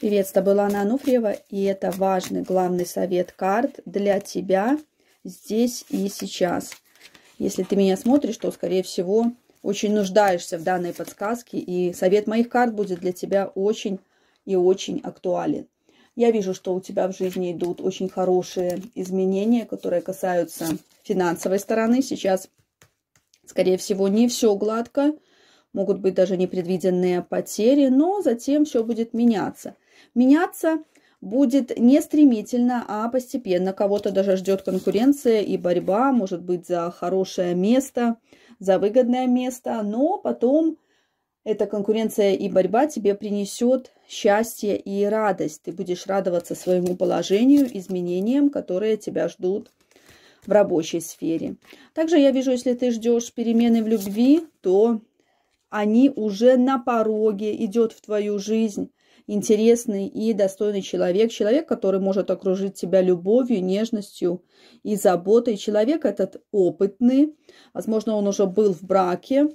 Привет, с тобой Лана Ануфриева, и это важный главный совет карт для тебя здесь и сейчас. Если ты меня смотришь, то, скорее всего, очень нуждаешься в данной подсказке, и совет моих карт будет для тебя очень и очень актуален. Я вижу, что у тебя в жизни идут очень хорошие изменения, которые касаются финансовой стороны. Сейчас, скорее всего, не все гладко, могут быть даже непредвиденные потери, но затем все будет меняться. Меняться будет не стремительно, а постепенно. Кого-то даже ждет конкуренция и борьба, может быть, за хорошее место, за выгодное место, но потом эта конкуренция и борьба тебе принесет счастье и радость. Ты будешь радоваться своему положению, изменениям, которые тебя ждут в рабочей сфере. Также я вижу, если ты ждешь перемены в любви, то они уже на пороге, идет в твою жизнь интересный и достойный человек, человек, который может окружить тебя любовью, нежностью и заботой. Человек этот опытный, возможно, он уже был в браке,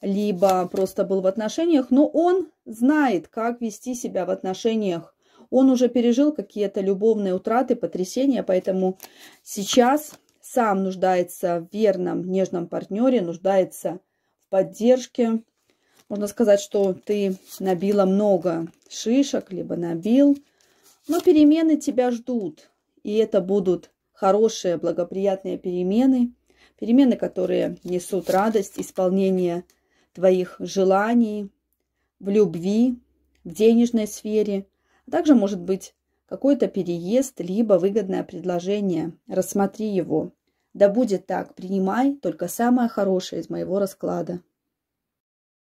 либо просто был в отношениях, но он знает, как вести себя в отношениях. Он уже пережил какие-то любовные утраты, потрясения, поэтому сейчас сам нуждается в верном, нежном партнере, нуждается в поддержке, можно сказать, что ты набила много шишек, либо набил. Но перемены тебя ждут. И это будут хорошие, благоприятные перемены. Перемены, которые несут радость, исполнение твоих желаний в любви, в денежной сфере. А также, может быть, какой-то переезд, либо выгодное предложение. Рассмотри его. Да будет так, принимай только самое хорошее из моего расклада.